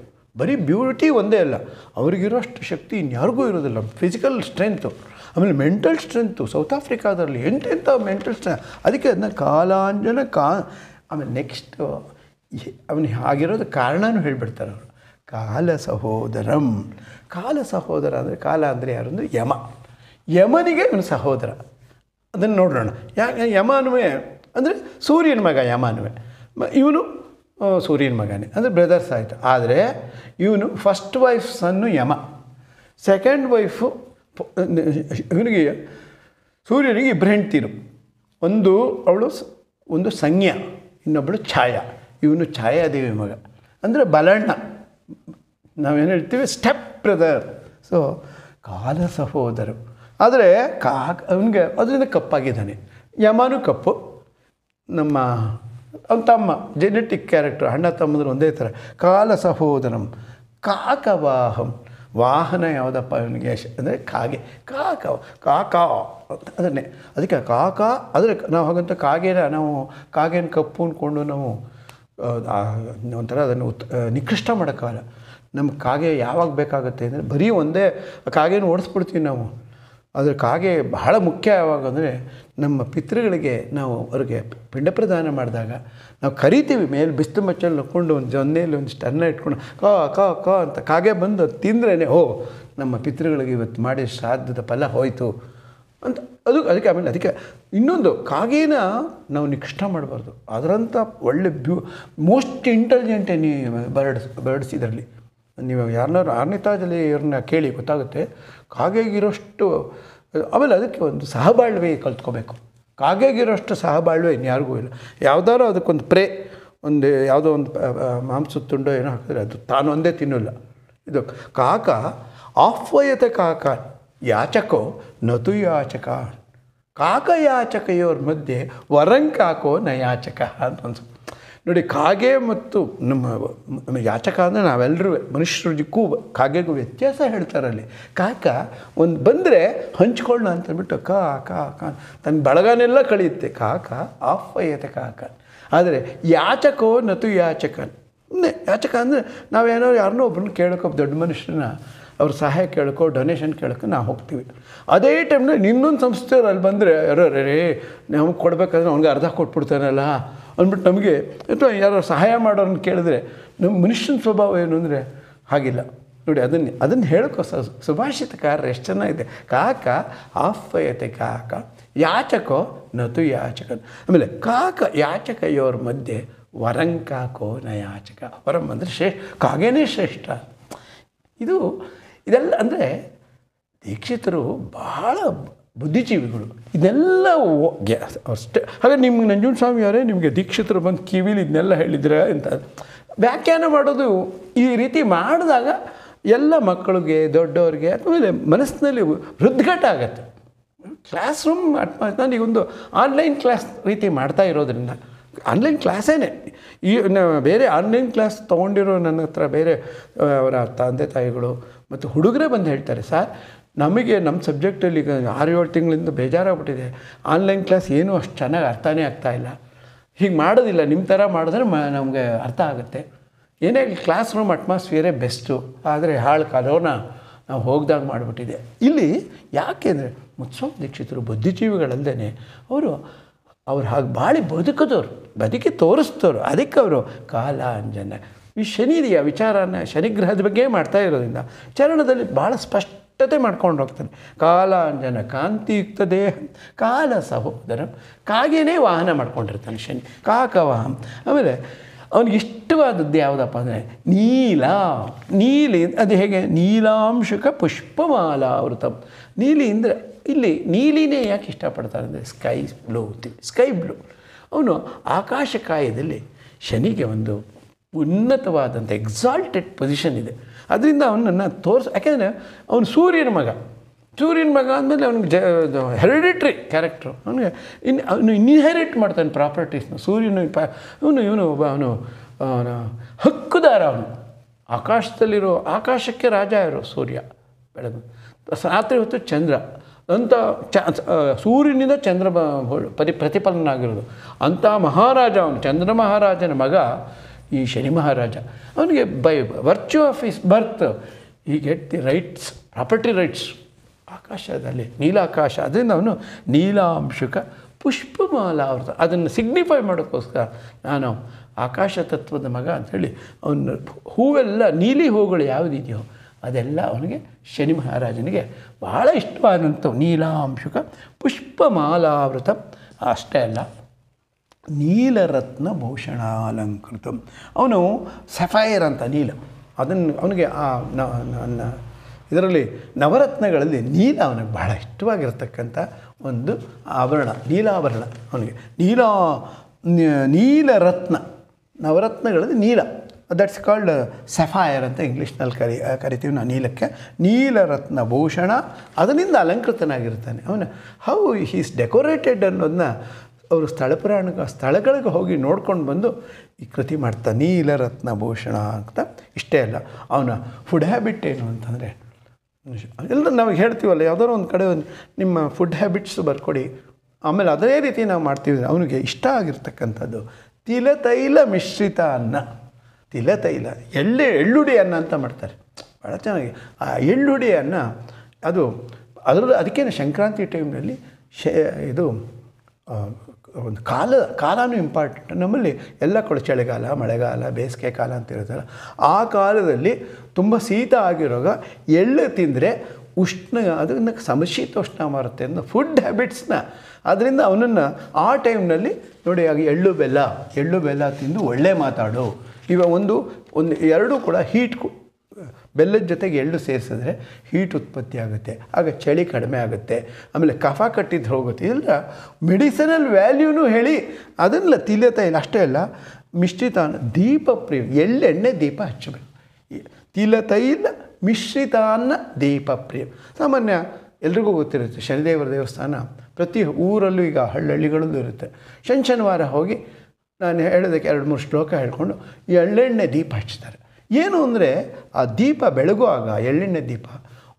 ಬರೀ ಬ್ಯೂಟಿ ಒಂದೇ ಅಲ್ಲ ಅವ್ರಿಗಿರೋಷ್ಟು ಶಕ್ತಿ ಇನ್ಯಾರಿಗೂ ಇರೋದಿಲ್ಲ ಫಿಸಿಕಲ್ ಸ್ಟ್ರೆಂತು ಆಮೇಲೆ ಮೆಂಟಲ್ ಸ್ಟ್ರೆಂತು ಸೌತ್ ಆಫ್ರಿಕಾದಲ್ಲಿ ಎಂಟೆಂಥ ಮೆಂಟಲ್ ಸ್ಟ್ರೆಂತ್ ಅದಕ್ಕೆ ಅದನ್ನ ಕಾಲಾಂಜನ ಕಾ ಆಮೇಲೆ ನೆಕ್ಸ್ಟು ಅವನು ಆಗಿರೋದು ಕಾರಣನೂ ಹೇಳಿಬಿಡ್ತಾರೆ ಅವರು ಕಾಲ ಸಹೋದರಂ ಕಾಲ ಸಹೋದರ ಅಂದರೆ ಕಾಲ ಅಂದರೆ ಯಾರು ಯಮ ಯಮನಿಗೆ ಅವನ ಸಹೋದರ ಅದನ್ನು ನೋಡೋಣ ಯಾಕೆ ಯಮಾನುವೆ ಅಂದರೆ ಸೂರ್ಯನ ಮಗ ಯಮಾನುವೆ ಇವನು ಸೂರ್ಯನ ಮಗನೇ ಅಂದರೆ ಬ್ರದರ್ಸ್ ಆಯಿತು ಆದರೆ ಇವನು first wife son Yama second wife ಇವನಿಗೆ ಸೂರ್ಯನಿಗೆ ಇಬ್ಬರು ಹೆಂಡ್ತೀರು ಒಂದು ಅವಳು ಒಂದು ಸಂಜ್ಞ ಇನ್ನೊಬ್ಬಳು ಛಾಯಾ ಇವನು ಛಾಯಾ ದೇವಿ ಮಗ ಅಂದರೆ ಬಲಣ್ಣ ನಾವೇನು ಹೇಳ್ತೀವಿ ಸ್ಟೆಪ್ ಬ್ರದರ್ ಸೊ ಕಾಲ ಸಹೋದರು ಆದರೆ ಕಾ ಅವನಿಗೆ ಅದರಿಂದ ಕಪ್ಪಾಗಿದ್ದಾನೆ ಯಮಾನು ಕಪ್ಪು ನಮ್ಮ ಅವ್ನ ತಮ್ಮ ಜೆನೆಟಿಕ್ ಕ್ಯಾರೆಕ್ಟರ್ ಅಣ್ಣ ತಮ್ಮಂದ್ರೆ ಒಂದೇ ಥರ ಕಾಲ ಸಹೋದರಂ ಕಾಕವಾಹಂ ವಾಹನ ಯಾವುದಪ್ಪ ಅವನಿಗೆ ಅಂದರೆ ಕಾಗೆ ಕಾಕ ಕಾಕ ಅಂತ ಅದನ್ನೇ ಅದಕ್ಕೆ ಕಾಕ ಅಂದರೆ ನಾವು ಹಾಗಂತ ಕಾಗೇನ ನಾವು ಕಾಗೇನ ಕಪ್ಪು ಅಂದ್ಕೊಂಡು ನಾವು ಒಂಥರ ಅದನ್ನು ಉತ್ ನಿಕೃಷ್ಟ ಮಾಡೋಕ್ಕಾಗಲ್ಲ ನಮ್ಮ ಕಾಗೆ ಯಾವಾಗ ಬೇಕಾಗುತ್ತೆ ಅಂದರೆ ಬರೀ ಒಂದೇ ಕಾಗೇನ ಓಡಿಸ್ಬಿಡ್ತೀವಿ ನಾವು ಕಾಗೆ ಬಹಳ ಮುಖ್ಯ ಯಾವಾಗ ಅಂದರೆ ನಮ್ಮ ಪಿತೃಗಳಿಗೆ ನಾವು ಅವ್ರಿಗೆ ಪಿಂಡ ಪ್ರದಾನ ಮಾಡಿದಾಗ ನಾವು ಕರಿತೀವಿ ಮೇಲೆ ಬಿಸ್ತು ಮಚ್ಚಲ್ಲಿ ನೋಕೊಂಡು ಒಂದು ಜೊನ್ನೆಯಲ್ಲಿ ಒಂದು ಸ್ಟನ್ನ ಇಟ್ಕೊಂಡು ಕಾ ಕ ಕ ಅಂತ ಕಾಗೆ ಬಂದು ಅದು ತಿಂದ್ರೇ ಓ ನಮ್ಮ ಪಿತೃಗಳಿಗೆ ಇವತ್ತು ಮಾಡಿ ಶ್ರಾದ್ದದ ಫಲ ಹೋಯಿತು ಅಂತ ಅದು ಅದಕ್ಕೆ ಆಮೇಲೆ ಅದಕ್ಕೆ ಇನ್ನೊಂದು ಕಾಗೇನ ನಾವು ನಿಕ್ಷ್ಠ ಮಾಡಬಾರ್ದು ಅದರಂಥ ಒಳ್ಳೆ ಬ್ಯೂ most intelligent any birds birds ಇದರಲ್ಲಿ ನೀವು ಯಾರನ್ನಾರು ಆರ್ನಿತಾಜಲ್ಲಿ ಇವ್ರನ್ನ ಕೇಳಿ ಗೊತ್ತಾಗುತ್ತೆ ಕಾಗೆಗಿರೋಷ್ಟು ಆಮೇಲೆ ಅದಕ್ಕೆ ಒಂದು ಸಹಬಾಳ್ವೆ ಕಲ್ತ್ಕೋಬೇಕು ಕಾಗೆಗಿರೋಷ್ಟು ಸಹಬಾಳ್ವೆ ಇನ್ಯಾರಿಗೂ ಇಲ್ಲ ಯಾವುದಾದ್ರು ಅದಕ್ಕೊಂದು ಪ್ರೇ ಒಂದು ಯಾವುದೋ ಒಂದು ಮಾಂಸದ ತುಂಡು ಏನೋ ಹಾಕಿದ್ರೆ ಅದು ತಾನೊಂದೇ ತಿನ್ನಲ್ಲ ಇದು ಕಾಕ ಆಹ್ವಯತೆ ಕಾಕ ಯಾಚಕೋ ನತು ಯಾಚಕ ಕಾಕಯಾಚಕೆಯವ್ರ ಮಧ್ಯೆ ವರಂಕಾಕೋ ನ ಯಾಚಕ ಅಂತ ಅನ್ಸುತ್ತೆ ನೋಡಿ ಕಾಗೆ ಮತ್ತು ನಮ್ಮ ಯಾಚಕ ಅಂದರೆ ನಾವೆಲ್ಲರೂ ಜಿಕ್ಕೂ ಕಾಗೆಗೂ ವ್ಯತ್ಯಾಸ ಹೇಳ್ತಾರೆ ಅಲ್ಲಿ ಕಾಕ ಒಂದು ಬಂದರೆ ಹಂಚ್ಕೊಳ್ಳೋಣ ಅಂತಂದ್ಬಿಟ್ಟು ಕ ಕಾ ಕಾ ತನ್ನ ಬಳಗನೆಲ್ಲ ಕಳೆಯುತ್ತೆ ಕಾಕ ಆಫ್ ಐತೆ ಕಾಕ ಆದರೆ ಯಾಚಕೋ ನತು ಯಾಚಕನ್ ಯಾಚಕ ಅಂದರೆ ನಾವೇನೋ ಯಾರನ್ನೋ ಒಬ್ಬರನ್ನ ಕೇಳೋಕೆ ದೊಡ್ಡ ಮನುಷ್ಯನ ಅವ್ರ ಸಹಾಯ ಕೇಳ್ಕೊ ಡೊನೇಷನ್ ಕೇಳೋಕೆ ನಾವು ಹೋಗ್ತೀವಿ ಅದೇ ಟೈಮ್ನಲ್ಲಿ ಇನ್ನೊಂದು ಸಂಸ್ಥೆಯವ್ರು ಅಲ್ಲಿ ಬಂದರೆ ಯಾರೋ ರೇ ನಮ್ಗೆ ಕೊಡಬೇಕಾದ್ರೆ ಅವ್ನಿಗೆ ಅರ್ಧ ಕೊಟ್ಬಿಡ್ತಾನಲ್ಲ ಅಂದ್ಬಿಟ್ಟು ನಮಗೆ ಅಥವಾ ಯಾರೋ ಸಹಾಯ ಮಾಡೋರನ್ನ ಕೇಳಿದ್ರೆ ನಮ್ಮ ಮನುಷ್ಯನ ಸ್ವಭಾವ ಏನು ಅಂದರೆ ಹಾಗಿಲ್ಲ ನೋಡಿ ಅದನ್ನೇ ಅದನ್ನು ಸುಭಾಷಿತ ಸುಭಾಷಿತಕಾರ ಎಷ್ಟು ಚೆನ್ನಾಗಿದೆ ಕಾಕ ಆಹ್ವಯತೆ ಕಾಕ ಯಾಚಕೋ ನತು ಯಾಚಕ ಆಮೇಲೆ ಕಾಕ ಯಾಚಕ ಇವ್ರ ಮಧ್ಯೆ ವರಂಕಾಕೋ ನ ಯಾಚಕ ವರಂ ಅಂದರೆ ಶ್ರೇಷ್ಠ ಕಾಗೇನೇ ಶ್ರೇಷ್ಠ ಇದು ಇದೆಲ್ಲ ಅಂದರೆ ದೀಕ್ಷಿತರು ಬಹಳ ಬುದ್ಧಿಜೀವಿಗಳು ಇದೆಲ್ಲ ಅಷ್ಟೇ ಹಾಗೆ ನಿಮ್ಗೆ ನಂಜುನ್ ಸ್ವಾಮಿ ಅವರೇ ನಿಮಗೆ ದೀಕ್ಷಿತರು ಬಂದು ಕಿವಿಲಿ ಇದನ್ನೆಲ್ಲ ಹೇಳಿದ್ರೆ ಅಂತ ವ್ಯಾಖ್ಯಾನ ಮಾಡೋದು ಈ ರೀತಿ ಮಾಡಿದಾಗ ಎಲ್ಲ ಮಕ್ಕಳಿಗೆ ದೊಡ್ಡವ್ರಿಗೆ ಆಮೇಲೆ ಮನಸ್ಸಿನಲ್ಲಿ ಹೃದ್ಘಾಟ ಆಗುತ್ತೆ ಕ್ಲಾಸ್ ರೂಮ್ ನಾನು ಒಂದು ಆನ್ಲೈನ್ ಕ್ಲಾಸ್ ರೀತಿ ಮಾಡ್ತಾ ಇರೋದ್ರಿಂದ ಆನ್ಲೈನ್ ಕ್ಲಾಸೇನೆ ಈ ಬೇರೆ ಆನ್ಲೈನ್ ಕ್ಲಾಸ್ ತೊಗೊಂಡಿರೋ ನನ್ನ ಹತ್ರ ಬೇರೆ ಅವರ ತಂದೆ ತಾಯಿಗಳು ಮತ್ತು ಹುಡುಗರೇ ಬಂದು ಹೇಳ್ತಾರೆ ಸರ್ ನಮಗೆ ನಮ್ಮ ಸಬ್ಜೆಕ್ಟಲ್ಲಿ ಈಗ ಆರು ಏಳು ತಿಂಗಳಿಂದ ಬೇಜಾರಾಗ್ಬಿಟ್ಟಿದೆ ಆನ್ಲೈನ್ ಕ್ಲಾಸ್ ಏನೂ ಅಷ್ಟು ಚೆನ್ನಾಗಿ ಅರ್ಥನೇ ಆಗ್ತಾಯಿಲ್ಲ ಹೀಗೆ ಮಾಡೋದಿಲ್ಲ ನಿಮ್ಮ ಥರ ಮಾಡಿದ್ರೆ ಮ ನಮಗೆ ಅರ್ಥ ಆಗುತ್ತೆ ಏನೇ ಕ್ಲಾಸ್ ರೂಮ್ ಅಟ್ಮಾಸ್ಫಿಯರೇ ಬೆಸ್ಟು ಆದರೆ ಹಾಳು ಕರೋನ ನಾವು ಹೋಗ್ದಾಗ ಮಾಡಿಬಿಟ್ಟಿದೆ ಇಲ್ಲಿ ಯಾಕೆಂದರೆ ಮುತ್ಸ್ವಾಮಿ ದೀಕ್ಷಿತರು ಬುದ್ಧಿಜೀವಿಗಳಲ್ಲದೇ ಅವರು ಅವ್ರು ಹಾಗೆ ಬಾಳಿ ಬದುಕಿದವ್ರು ಬದುಕಿ ತೋರಿಸ್ತವ್ರು ಅದಕ್ಕೆ ಅವರು ಕಾಲ ಅಂಜನೆ ಈ ಇದೆಯಾ ವಿಚಾರನ ಶನಿಗ್ರಹದ ಬಗ್ಗೆ ಮಾಡ್ತಾ ಇರೋದ್ರಿಂದ ಚರಣದಲ್ಲಿ ಭಾಳ ಸ್ಪಷ್ಟ ಸ್ಪಷ್ಟತೆ ಮಾಡ್ಕೊಂಡು ಹೋಗ್ತಾನೆ ಕಾಲಾಂಜನ ಕಾಂತಿಯುಕ್ತ ದೇಹ ಕಾಲ ಸಹೋದರ ಕಾಗೆನೇ ವಾಹನ ಮಾಡ್ಕೊಂಡಿರ್ತಾನೆ ಶನಿ ಕಾಕವಾಹಂ ಆಮೇಲೆ ಅವನಿಗೆ ಇಷ್ಟವಾದದ್ದು ಯಾವುದಪ್ಪ ಅಂದರೆ ನೀಲ ನೀಲಿ ಅದು ಹೇಗೆ ನೀಲಾಂಶಕ ಪುಷ್ಪಮಾಲಾವೃತ ನೀಲಿ ಅಂದರೆ ಇಲ್ಲಿ ನೀಲಿನೇ ಯಾಕೆ ಇಷ್ಟಪಡ್ತಾರೆ ಅಂದರೆ ಸ್ಕೈ ಬ್ಲೂ ಸ್ಕೈ ಬ್ಲೂ ಅವನು ಆಕಾಶಕಾಯದಲ್ಲಿ ಶನಿಗೆ ಒಂದು ಉನ್ನತವಾದಂಥ ಎಕ್ಸಾಲ್ಟೆಡ್ ಪೊಸಿಷನ್ ಇದೆ ಅದರಿಂದ ಅವನನ್ನು ತೋರಿಸ್ ಯಾಕೆಂದರೆ ಅವನು ಸೂರ್ಯನ ಮಗ ಸೂರ್ಯನ ಮಗ ಅಂದಮೇಲೆ ಅವ್ನಿಗೆ ಜ ಹೆರಿಡಿಟ್ರಿ ಕ್ಯಾರೆಕ್ಟ್ರು ಅವನಿಗೆ ಇನ್ ಅವನು ಇನ್ಹೆರಿಟ್ ಮಾಡ್ತಾನೆ ಪ್ರಾಪರ್ಟೀಸ್ನ ಸೂರ್ಯನ ಪ ಇವನು ಇವನು ಒಬ್ಬ ಅವನು ಹಕ್ಕುದಾರ ಅವನು ಆಕಾಶದಲ್ಲಿರೋ ಆಕಾಶಕ್ಕೆ ರಾಜ ಇರೋ ಸೂರ್ಯ ಬೆಳಗ್ಗೆ ರಾತ್ರಿ ಹೊತ್ತು ಚಂದ್ರ ಅಂಥ ಚ ಸೂರ್ಯನಿಂದ ಚಂದ್ರ ಪರಿ ಪ್ರತಿಫಲನ ಆಗಿರೋದು ಅಂಥ ಮಹಾರಾಜ ಅವನು ಚಂದ್ರ ಮಹಾರಾಜನ ಮಗ ಈ ಶನಿ ಮಹಾರಾಜ ಅವನಿಗೆ by virtue of his birth ಈ get the rights property rights ಆಕಾಶದಲ್ಲಿ ನೀಲಾಕಾಶ ಅದರಿಂದ ಅವನು ನೀಲಾಂಶಕ ಪುಷ್ಪಮಾಲಾವೃತ ಅದನ್ನು ಸಿಗ್ನಿಫೈ ಮಾಡೋಕ್ಕೋಸ್ಕರ ನಾನು ಆಕಾಶ ತತ್ವದ ಮಗ ಅಂಥೇಳಿ ಅವನ ಹೂವೆಲ್ಲ ನೀಲಿ ಹೂಗಳು ಯಾವುದಿದೆಯೋ ಅದೆಲ್ಲ ಅವನಿಗೆ ಶನಿ ಮಹಾರಾಜನಿಗೆ ಬಹಳ ಇಷ್ಟವಾದಂಥವು ನೀಲಾಂಶುಕ ಪುಷ್ಪಮಾಲಾವೃತ ಅಷ್ಟೇ ಅಲ್ಲ ನೀಲರತ್ನ ಭೂಷಣ ಅಲಂಕೃತ ಅವನು ಸಫೈರ್ ಅಂತ ನೀಲ ಅದನ್ನು ಅವನಿಗೆ ಆ ಇದರಲ್ಲಿ ನವರತ್ನಗಳಲ್ಲಿ ನೀಲ ಅವನಿಗೆ ಬಹಳ ಇಷ್ಟವಾಗಿರ್ತಕ್ಕಂಥ ಒಂದು ಆಭರಣ ನೀಲಾಭರಣ ಅವನಿಗೆ ನೀಲ ನೀಲರತ್ನ ನವರತ್ನಗಳಲ್ಲಿ ನೀಲ ದಟ್ಸ್ ಕಾಲ್ಡ್ ಸೆಫಾಯರ್ ಅಂತ ಇಂಗ್ಲೀಷ್ನಲ್ಲಿ ಕರಿ ಕರಿತೀವಿ ನಾವು ನೀಲಕ್ಕೆ ನೀಲರತ್ನ ಭೂಷಣ ಅದರಿಂದ ಅಲಂಕೃತನಾಗಿರ್ತಾನೆ ಅವನು ಹೌ ಹೀಸ್ ಡೆಕೋರೇಟೆಡ್ ಅನ್ನೋದನ್ನ ಅವರು ಸ್ಥಳ ಪುರಾಣ ಸ್ಥಳಗಳಿಗೆ ಹೋಗಿ ನೋಡ್ಕೊಂಡು ಬಂದು ಈ ಕೃತಿ ಮಾಡ್ತಾ ಭೂಷಣ ಅಂತ ಇಷ್ಟೇ ಅಲ್ಲ ಅವನ ಫುಡ್ ಹ್ಯಾಬಿಟ್ ಏನು ಅಂತಂದರೆ ಎಲ್ಲ ನಾವು ಹೇಳ್ತೀವಲ್ಲ ಯಾವುದಾದ್ರು ಒಂದು ಕಡೆ ಒಂದು ನಿಮ್ಮ ಫುಡ್ ಹ್ಯಾಬಿಟ್ಸ್ ಬರ್ಕೊಡಿ ಆಮೇಲೆ ಅದೇ ರೀತಿ ನಾವು ಮಾಡ್ತೀವಿ ಅವನಿಗೆ ಇಷ್ಟ ಆಗಿರ್ತಕ್ಕಂಥದ್ದು ತೈಲ ಮಿಶ್ರಿತ ಅನ್ನ ತೈಲ ಎಳ್ಳೆ ಎಳ್ಳುಡಿ ಅನ್ನ ಅಂತ ಮಾಡ್ತಾರೆ ಭಾಳ ಚೆನ್ನಾಗಿ ಆ ಎಳ್ಳುಡಿ ಅನ್ನ ಅದು ಅದರ ಅದಕ್ಕೇನು ಸಂಕ್ರಾಂತಿ ಟೈಮ್ನಲ್ಲಿ ಶೇ ಇದು ಒಂದು ಕಾಲ ಕಾಲವೂ ಇಂಪಾರ್ಟೆಂಟ್ ನಮ್ಮಲ್ಲಿ ಎಲ್ಲ ಕೂಡ ಚಳಿಗಾಲ ಮಳೆಗಾಲ ಬೇಸಿಗೆ ಕಾಲ ಅಂತ ಇರುತ್ತಲ್ಲ ಆ ಕಾಲದಲ್ಲಿ ತುಂಬ ಶೀತ ಆಗಿರುವಾಗ ಎಳ್ಳು ತಿಂದರೆ ಉಷ್ಣ ಅದನ್ನು ಸಮಶೀತೋಷ್ಣ ಬರುತ್ತೆ ಅಂತ ಫುಡ್ ಹ್ಯಾಬಿಟ್ಸ್ನ ಅದರಿಂದ ಅವನನ್ನು ಆ ಟೈಮ್ನಲ್ಲಿ ನೋಡಿ ಆಗ ಎಳ್ಳು ಬೆಲ್ಲ ಎಳ್ಳು ಬೆಲ್ಲ ತಿಂದು ಒಳ್ಳೆ ಮಾತಾಡು ಇವಾಗ ಒಂದು ಒಂದು ಎರಡೂ ಕೂಡ ಹೀಟ್ ಬೆಲ್ಲದ ಜೊತೆಗೆ ಎಳ್ಳು ಸೇರಿಸಿದ್ರೆ ಹೀಟ್ ಉತ್ಪತ್ತಿ ಆಗುತ್ತೆ ಆಗ ಚಳಿ ಕಡಿಮೆ ಆಗುತ್ತೆ ಆಮೇಲೆ ಕಫ ಕಟ್ಟಿದ್ದು ಹೋಗುತ್ತೆ ಇಲ್ಲ ಮೆಡಿಸನಲ್ ವ್ಯಾಲ್ಯೂನು ಹೇಳಿ ಅದನ್ನೆಲ್ಲ ತಿಲತ ಇಲ್ಲ ಅಷ್ಟೇ ಅಲ್ಲ ಮಿಶ್ರಿತಾನ್ ದೀಪ ಪ್ರಿಯ ಎಳ್ಳೆಣ್ಣೆ ದೀಪ ಹಚ್ಚಬೇಕು ತಿಲತೈಲ ಮಿಶ್ರಿತಾನ್ನ ದೀಪ ಪ್ರಿಯ ಸಾಮಾನ್ಯ ಎಲ್ರಿಗೂ ಗೊತ್ತಿರುತ್ತೆ ಶನಿದೇವರ ದೇವಸ್ಥಾನ ಪ್ರತಿ ಊರಲ್ಲೂ ಈಗ ಹಳ್ಳಳ್ಳಿಗಳಲ್ಲೂ ಇರುತ್ತೆ ಶನಿ ಶನಿವಾರ ಹೋಗಿ ನಾನು ಹೇಳೋದಕ್ಕೆ ಎರಡು ಮೂರು ಶ್ಲೋಕ ಹೇಳ್ಕೊಂಡು ಎಳ್ಳೆಣ್ಣೆ ದೀಪ ಹಚ್ತಾರೆ ಏನು ಅಂದರೆ ಆ ದೀಪ ಬೆಳಗುವಾಗ ಎಳ್ಳೆಣ್ಣೆ ದೀಪ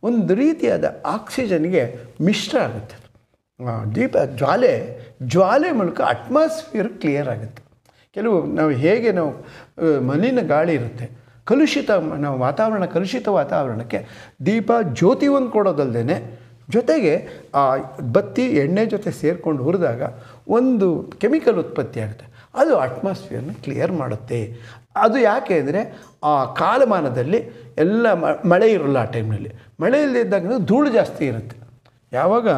ಒಂದು ರೀತಿಯಾದ ಆಕ್ಸಿಜನ್ಗೆ ಮಿಶ್ರ ಆಗುತ್ತೆ ದೀಪ ಜ್ವಾಲೆ ಜ್ವಾಲೆ ಮೂಲಕ ಅಟ್ಮಾಸ್ಫಿಯರ್ ಕ್ಲಿಯರ್ ಆಗುತ್ತೆ ಕೆಲವು ನಾವು ಹೇಗೆ ನಾವು ಮಲಿನ ಗಾಳಿ ಇರುತ್ತೆ ಕಲುಷಿತ ನಾವು ವಾತಾವರಣ ಕಲುಷಿತ ವಾತಾವರಣಕ್ಕೆ ದೀಪ ಜ್ಯೋತಿ ಒಂದು ಕೊಡೋದಲ್ಲದೇ ಜೊತೆಗೆ ಆ ಬತ್ತಿ ಎಣ್ಣೆ ಜೊತೆ ಸೇರಿಕೊಂಡು ಹುರಿದಾಗ ಒಂದು ಕೆಮಿಕಲ್ ಉತ್ಪತ್ತಿ ಆಗುತ್ತೆ ಅದು ಅಟ್ಮಾಸ್ಫಿಯರ್ನ ಕ್ಲಿಯರ್ ಮಾಡುತ್ತೆ ಅದು ಯಾಕೆ ಅಂದರೆ ಆ ಕಾಲಮಾನದಲ್ಲಿ ಎಲ್ಲ ಮಳೆ ಇರೋಲ್ಲ ಆ ಟೈಮ್ನಲ್ಲಿ ಮಳೆ ಇಲ್ಲದಿದ್ದಾಗ ಧೂಳು ಜಾಸ್ತಿ ಇರುತ್ತೆ ಯಾವಾಗ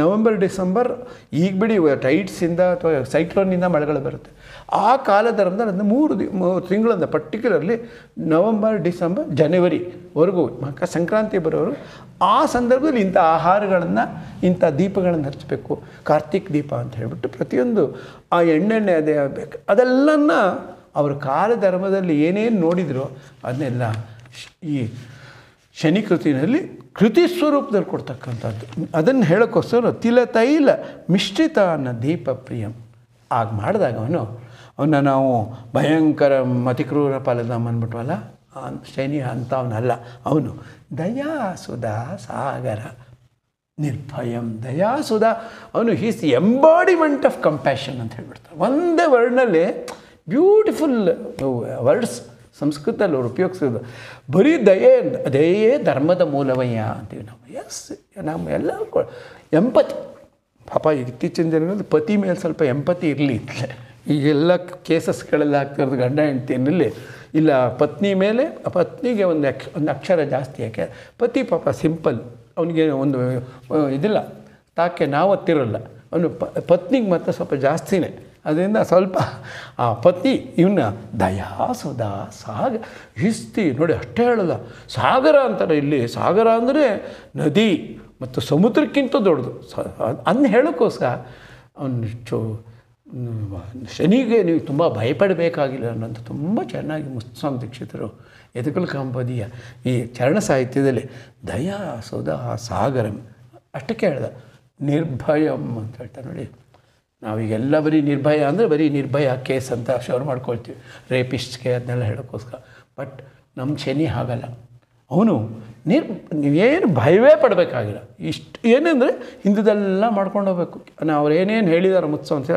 ನವೆಂಬರ್ ಡಿಸೆಂಬರ್ ಈಗ ಬಿಡಿ ಟೈಟ್ಸಿಂದ ಅಥವಾ ಸೈಕ್ಲೋನಿಂದ ಮಳೆಗಳು ಬರುತ್ತೆ ಆ ಕಾಲದ ಅಂದರೆ ಮೂರು ದಿ ಮೂರು ತಿಂಗಳಿಂದ ಪರ್ಟಿಕ್ಯುಲರ್ಲಿ ನವಂಬರ್ ಡಿಸೆಂಬರ್ ಜನವರಿವರೆಗೂ ಮಕ ಸಂಕ್ರಾಂತಿ ಬರೋರು ಆ ಸಂದರ್ಭದಲ್ಲಿ ಇಂಥ ಆಹಾರಗಳನ್ನು ಇಂಥ ದೀಪಗಳನ್ನು ಹಚ್ಚಬೇಕು ಕಾರ್ತಿಕ್ ದೀಪ ಅಂತ ಹೇಳಿಬಿಟ್ಟು ಪ್ರತಿಯೊಂದು ಆ ಎಣ್ಣೆಣ್ಣೆ ಅದೇ ಆಗಬೇಕು ಅದೆಲ್ಲನ್ನ ಅವರು ಕಾಲಧರ್ಮದಲ್ಲಿ ಏನೇನು ನೋಡಿದ್ರು ಅದನ್ನೆಲ್ಲ ಈ ಶನಿ ಕೃತಿನಲ್ಲಿ ಕೃತಿ ಸ್ವರೂಪದಲ್ಲಿ ಕೊಡ್ತಕ್ಕಂಥದ್ದು ಅದನ್ನು ಹೇಳೋಕ್ಕೋಸ್ಕರ ತಿಲ ತೈಲ ಮಿಶ್ರಿತ ಅನ್ನೋ ದೀಪ ಪ್ರಿಯಂ ಆಗ ಮಾಡಿದಾಗ ಅವನು ಅವನ್ನ ನಾವು ಭಯಂಕರ ಮತಿಕ್ರೂರ ಪಾಲದ ಅಂದ್ಬಿಟ್ವಲ್ಲ ಶನಿ ಅವನಲ್ಲ ಅವನು ದಯಾಸುಧಾ ಸಾಗರ ನಿರ್ಭಯಂ ದಯಾಸುಧಾ ಅವನು ಹೀಸ್ ಎಂಬಾಡಿಮೆಂಟ್ ಆಫ್ ಕಂಪ್ಯಾಷನ್ ಅಂತ ಹೇಳ್ಬಿಡ್ತಾರೆ ಒಂದೇ ವರ್ಡ್ನಲ್ಲಿ ಬ್ಯೂಟಿಫುಲ್ ವರ್ಡ್ಸ್ ಸಂಸ್ಕೃತದಲ್ಲಿ ಅವ್ರು ಉಪಯೋಗಿಸೋದು ಬರೀ ದಯೆ ದಯೆಯೇ ಧರ್ಮದ ಮೂಲವಯ್ಯ ಅಂತೀವಿ ನಾವು ಎಸ್ ನಮ್ಮ ಎಲ್ಲರೂ ಎಂಪತಿ ಪಾಪ ಇತ್ತೀಚಿನ ದಿನಗಳಲ್ಲಿ ಪತಿ ಮೇಲೆ ಸ್ವಲ್ಪ ಎಂಪತಿ ಇರಲಿ ಈಗೆಲ್ಲ ಕೇಸಸ್ಗಳೆಲ್ಲ ಆಗ್ತಿರೋದು ಗಂಡ ಹೆಂಡತಿಯಲ್ಲಿ ಇಲ್ಲ ಪತ್ನಿ ಮೇಲೆ ಪತ್ನಿಗೆ ಒಂದು ಅಕ್ಷ ಒಂದು ಅಕ್ಷರ ಜಾಸ್ತಿ ಯಾಕೆ ಪತಿ ಪಾಪ ಸಿಂಪಲ್ ಅವನಿಗೆ ಒಂದು ಇದಿಲ್ಲ ತಾಕೆ ನಾವು ಹತ್ತಿರಲ್ಲ ಅವನು ಪ ಪತ್ನಿಗೆ ಮಾತ್ರ ಸ್ವಲ್ಪ ಜಾಸ್ತಿನೇ ಅದರಿಂದ ಸ್ವಲ್ಪ ಆ ಪತಿ ಇವನ್ನ ದಯಾ ಸಾಗ ಹಿಸ್ತಿ ನೋಡಿ ಅಷ್ಟೇ ಹೇಳಲ್ಲ ಸಾಗರ ಅಂತಾರೆ ಇಲ್ಲಿ ಸಾಗರ ಅಂದರೆ ನದಿ ಮತ್ತು ಸಮುದ್ರಕ್ಕಿಂತ ದೊಡ್ಡದು ಸ ಅನ್ನ ಹೇಳೋಕ್ಕೋಸ್ಕರ ಅವನು ಚೋ ಶನಿಗೆ ನೀವು ತುಂಬ ಭಯಪಡಬೇಕಾಗಿಲ್ಲ ಅನ್ನೋದು ತುಂಬ ಚೆನ್ನಾಗಿ ಮುಸ್ತಾನ್ ದೀಕ್ಷಿತರು ಎದುಕಲ್ ಕಂಪದಿಯ ಈ ಚರಣ ಸಾಹಿತ್ಯದಲ್ಲಿ ದಯಾ ಸೋದಾ ಸಾಗರಂ ಅಷ್ಟಕ್ಕೆ ಹೇಳ್ದ ನಿರ್ಭಯಂ ಅಂತ ಹೇಳ್ತಾರೆ ನೋಡಿ ನಾವೀಗೆಲ್ಲ ಬರೀ ನಿರ್ಭಯ ಅಂದರೆ ಬರೀ ನಿರ್ಭಯ ಕೇಸ್ ಅಂತ ಶೋರ್ ಮಾಡ್ಕೊಳ್ತೀವಿ ರೇಪಿಸ್ಟ್ಗೆ ಅದನ್ನೆಲ್ಲ ಹೇಳೋಕ್ಕೋಸ್ಕರ ಬಟ್ ನಮ್ಮ ಶನಿ ಹಾಗಲ್ಲ ಅವನು ನೀರು ಏನು ಭಯವೇ ಪಡಬೇಕಾಗಿಲ್ಲ ಇಷ್ಟು ಏನಂದರೆ ಹಿಂದದೆಲ್ಲ ಮಾಡ್ಕೊಂಡು ಹೋಗ್ಬೇಕು ನಾವು ಅವ್ರು ಏನೇನು ಹೇಳಿದಾರೆ ಮುತ್ಸವ ಅಂತ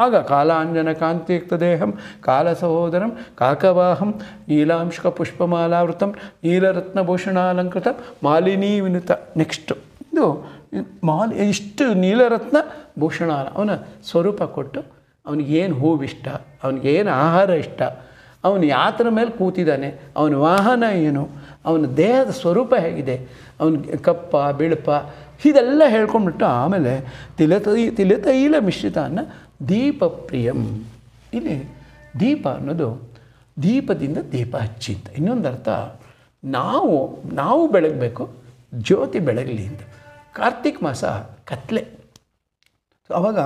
ಆಗ ಕಾಲಾಂಜನ ಕಾಂತಿಯುಕ್ತ ದೇಹಂ ಕಾಲ ಸಹೋದರಂ ಕಾಕವಾಹಂ ನೀಲಾಂಶಕ ಪುಷ್ಪಮಾಲಾವೃತಂ ಅಲಂಕೃತ ಮಾಲಿನೀ ವಿನುತ ನೆಕ್ಸ್ಟ್ ಇದು ಮಾಲಿ ಇಷ್ಟು ನೀಲರತ್ನ ಭೂಷಣ ಅವನ ಸ್ವರೂಪ ಕೊಟ್ಟು ಅವನಿಗೇನು ಹೂವಿಷ್ಟ ಅವನಿಗೇನು ಆಹಾರ ಇಷ್ಟ ಅವನು ಯಾತ್ರ ಮೇಲೆ ಕೂತಿದ್ದಾನೆ ಅವನ ವಾಹನ ಏನು ಅವನ ದೇಹದ ಸ್ವರೂಪ ಹೇಗಿದೆ ಅವನ ಕಪ್ಪ ಬಿಳುಪ ಇದೆಲ್ಲ ಹೇಳ್ಕೊಂಡ್ಬಿಟ್ಟು ಆಮೇಲೆ ತಿಲತೈ ತಿಲತೈಲ ಮಿಶ್ರಿತಾನ ದೀಪ ಪ್ರಿಯಂ ಇಲ್ಲಿ ದೀಪ ಅನ್ನೋದು ದೀಪದಿಂದ ದೀಪ ಹಚ್ಚಿ ಅಂತ ಅರ್ಥ ನಾವು ನಾವು ಬೆಳಗಬೇಕು ಜ್ಯೋತಿ ಬೆಳಗಲಿ ಅಂತ ಕಾರ್ತಿಕ್ ಮಾಸ ಕತ್ಲೆ ಅವಾಗ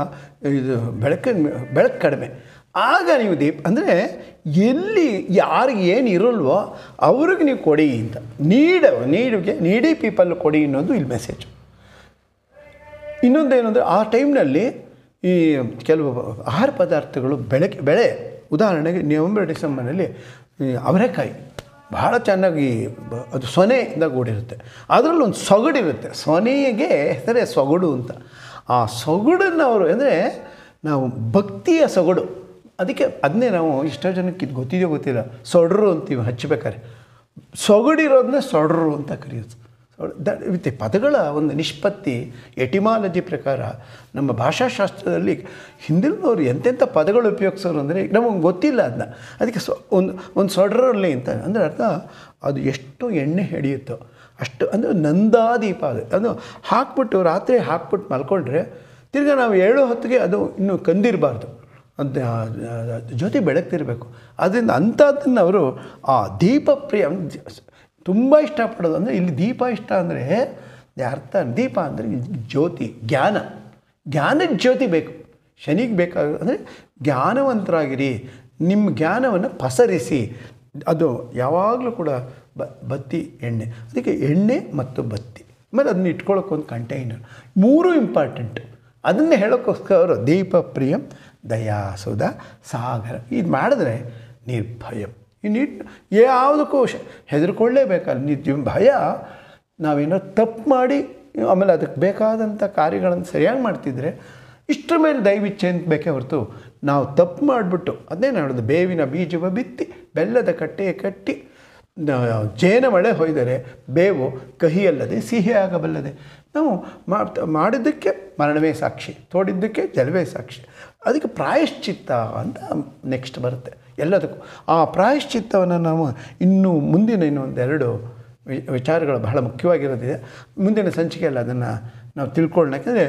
ಇದು ಬೆಳಕಿನ ಬೆಳಕು ಕಡಿಮೆ ಆಗ ನೀವು ದೀಪ ಅಂದರೆ ಎಲ್ಲಿ ಯಾರಿಗೆ ಏನು ಇರಲ್ವೋ ಅವ್ರಿಗೆ ನೀವು ಕೊಡಿ ಅಂತ ನೀಡ ನೀಡಿಗೆ ನೀಡಿ ಪೀಪಲ್ ಕೊಡಿ ಅನ್ನೋದು ಇಲ್ಲಿ ಮೆಸೇಜು ಇನ್ನೊಂದು ಏನಂದರೆ ಆ ಟೈಮ್ನಲ್ಲಿ ಈ ಕೆಲವು ಆಹಾರ ಪದಾರ್ಥಗಳು ಬೆಳಕೆ ಬೆಳೆ ಉದಾಹರಣೆಗೆ ನವೆಂಬರ್ ಡಿಸೆಂಬರ್ನಲ್ಲಿ ಅವರೆಕಾಯಿ ಬಹಳ ಚೆನ್ನಾಗಿ ಅದು ಸೊನೆಯಿಂದ ಕೂಡಿರುತ್ತೆ ಅದರಲ್ಲೊಂದು ಸೊಗಡಿರುತ್ತೆ ಸೊನೆಗೆ ಹೆಸರೇ ಸೊಗಡು ಅಂತ ಆ ಸೊಗಡನ್ನು ಅವರು ಅಂದರೆ ನಾವು ಭಕ್ತಿಯ ಸೊಗಡು ಅದಕ್ಕೆ ಅದನ್ನೇ ನಾವು ಇಷ್ಟೋ ಜನಕ್ಕೆ ಇದು ಗೊತ್ತಿದೆಯೋ ಗೊತ್ತಿಲ್ಲ ಸೊಡ್ರು ಅಂತೀವಿ ಹಚ್ಚಬೇಕಾರೆ ಸೊಗಡಿರೋದನ್ನ ಸೊಡ್ರು ಅಂತ ಕರೆಯೋದು ದಟ್ ಪದಗಳ ಒಂದು ನಿಷ್ಪತ್ತಿ ಎಟಿಮಾಲಜಿ ಪ್ರಕಾರ ನಮ್ಮ ಭಾಷಾಶಾಸ್ತ್ರದಲ್ಲಿ ಹಿಂದಿನವರು ಎಂತೆಂಥ ಪದಗಳು ಉಪಯೋಗಿಸೋರು ಅಂದರೆ ನಮಗೆ ಗೊತ್ತಿಲ್ಲ ಅದನ್ನ ಅದಕ್ಕೆ ಸೊ ಒಂದು ಒಂದು ಸೊಡ್ರಲ್ಲಿ ಅಂತ ಅಂದರೆ ಅರ್ಥ ಅದು ಎಷ್ಟು ಎಣ್ಣೆ ಹಿಡಿಯುತ್ತೋ ಅಷ್ಟು ಅಂದರೆ ನಂದಾದೀಪ ಅದು ಅದು ಹಾಕ್ಬಿಟ್ಟು ರಾತ್ರಿ ಹಾಕ್ಬಿಟ್ಟು ಮಲ್ಕೊಂಡ್ರೆ ತಿರ್ಗಿ ನಾವು ಏಳು ಹೊತ್ತಿಗೆ ಅದು ಇನ್ನೂ ಕಂದಿರಬಾರ್ದು ಜ್ಯೋತಿ ಬೆಳಕ್ತಿರಬೇಕು ಅದರಿಂದ ಅಂಥದ್ದನ್ನು ಅವರು ಆ ದೀಪ ಪ್ರಿಯ ತುಂಬ ಇಷ್ಟಪಡೋದು ಅಂದರೆ ಇಲ್ಲಿ ದೀಪ ಇಷ್ಟ ಅಂದರೆ ಅರ್ಥ ದೀಪ ಅಂದರೆ ಜ್ಯೋತಿ ಜ್ಞಾನ ಜ್ಞಾನದ ಜ್ಯೋತಿ ಬೇಕು ಶನಿಗೆ ಬೇಕಾಗ ಅಂದರೆ ಜ್ಞಾನವಂತರಾಗಿರಿ ನಿಮ್ಮ ಜ್ಞಾನವನ್ನು ಪಸರಿಸಿ ಅದು ಯಾವಾಗಲೂ ಕೂಡ ಬ ಬತ್ತಿ ಎಣ್ಣೆ ಅದಕ್ಕೆ ಎಣ್ಣೆ ಮತ್ತು ಬತ್ತಿ ಆಮೇಲೆ ಅದನ್ನ ಇಟ್ಕೊಳ್ಳೋಕೆ ಒಂದು ಕಂಟೈನರ್ ಮೂರು ಇಂಪಾರ್ಟೆಂಟ್ ಅದನ್ನೇ ಹೇಳೋಕ್ಕೋಸ್ಕರ ಅವರು ದೀಪ ಪ್ರಿಯಂ ದಯಾಸುಧ ಸಾಗರ ಇದು ಮಾಡಿದ್ರೆ ನಿರ್ಭಯ ಈ ಯಾವುದು ಯಾವುದಕ್ಕೂ ಹೆದರ್ಕೊಳ್ಳೇಬೇಕಲ್ಲ ನಿಜ ಭಯ ನಾವೇನೋ ತಪ್ಪು ಮಾಡಿ ಆಮೇಲೆ ಅದಕ್ಕೆ ಬೇಕಾದಂಥ ಕಾರ್ಯಗಳನ್ನು ಸರಿಯಾಗಿ ಮಾಡ್ತಿದ್ರೆ ಇಷ್ಟರ ಮೇಲೆ ದಯವಿಚ್ಛೆ ಅಂತ ಬೇಕೇ ಹೊರತು ನಾವು ತಪ್ಪು ಮಾಡಿಬಿಟ್ಟು ಅದೇನು ಹೇಳೋದು ಬೇವಿನ ಬೀಜವ ಬಿತ್ತಿ ಬೆಲ್ಲದ ಕಟ್ಟೆ ಕಟ್ಟಿ ಜೇನ ಮಳೆ ಹೊಯ್ದರೆ ಬೇವು ಕಹಿಯಲ್ಲದೆ ಸಿಹಿ ಆಗಬಲ್ಲದೆ ನಾವು ಮಾಡಿದ್ದಕ್ಕೆ ಮರಣವೇ ಸಾಕ್ಷಿ ತೋಡಿದ್ದಕ್ಕೆ ಜಲವೇ ಸಾಕ್ಷಿ ಅದಕ್ಕೆ ಪ್ರಾಯಶ್ಚಿತ್ತ ಅಂತ ನೆಕ್ಸ್ಟ್ ಬರುತ್ತೆ ಎಲ್ಲದಕ್ಕೂ ಆ ಪ್ರಾಯಶ್ಚಿತ್ತವನ್ನು ನಾವು ಇನ್ನೂ ಮುಂದಿನ ಇನ್ನೊಂದೆರಡು ವಿಚಾರಗಳು ಬಹಳ ಮುಖ್ಯವಾಗಿರೋದಿದೆ ಮುಂದಿನ ಸಂಚಿಕೆಯಲ್ಲಿ ಅದನ್ನು ನಾವು ತಿಳ್ಕೊಳ್ಳೋಣ ಯಾಕೆಂದರೆ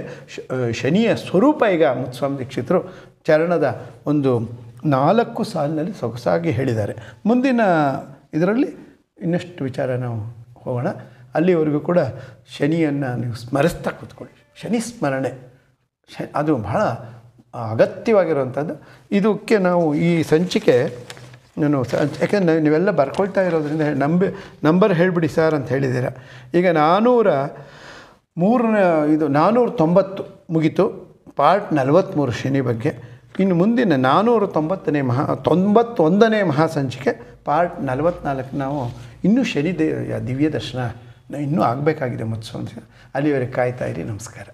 ಶನಿಯ ಸ್ವರೂಪ ಈಗ ಮುತ್ಸ್ವಾಮಿ ದೀಕ್ಷಿತರು ಚರಣದ ಒಂದು ನಾಲ್ಕು ಸಾಲಿನಲ್ಲಿ ಸೊಗಸಾಗಿ ಹೇಳಿದ್ದಾರೆ ಮುಂದಿನ ಇದರಲ್ಲಿ ಇನ್ನಷ್ಟು ವಿಚಾರ ನಾವು ಹೋಗೋಣ ಅಲ್ಲಿವರೆಗೂ ಕೂಡ ಶನಿಯನ್ನು ನೀವು ಸ್ಮರಿಸ್ತಾ ಕೂತ್ಕೊಳ್ಳಿ ಶನಿ ಸ್ಮರಣೆ ಶ ಅದು ಬಹಳ ಅಗತ್ಯವಾಗಿರುವಂಥದ್ದು ಇದಕ್ಕೆ ನಾವು ಈ ಸಂಚಿಕೆ ನಾನು ಯಾಕೆಂದರೆ ನೀವೆಲ್ಲ ಬರ್ಕೊಳ್ತಾ ಇರೋದ್ರಿಂದ ನಂಬಿ ನಂಬರ್ ಹೇಳಿಬಿಡಿ ಸರ್ ಅಂತ ಹೇಳಿದ್ದೀರ ಈಗ ನಾನ್ನೂರ ಮೂರನೇ ಇದು ನಾನ್ನೂರ ತೊಂಬತ್ತು ಮುಗೀತು ಪಾರ್ಟ್ ನಲವತ್ತ್ಮೂರು ಶನಿ ಬಗ್ಗೆ ಇನ್ನು ಮುಂದಿನ ನಾನ್ನೂರ ತೊಂಬತ್ತನೇ ಮಹಾ ತೊಂಬತ್ತೊಂದನೇ ಮಹಾಸಂಚಿಕೆ ಪಾರ್ಟ್ ನಲವತ್ತ್ನಾಲ್ಕು ನಾವು ಇನ್ನೂ ಶನಿ ದೇ ದಿವ್ಯ ದರ್ಶನ ಇನ್ನೂ ಆಗಬೇಕಾಗಿದೆ ಮತ್ಸು ಅಂತ ಅಲ್ಲಿವರೆಗೆ ಕಾಯ್ತಾ ಇರಿ ನಮಸ್ಕಾರ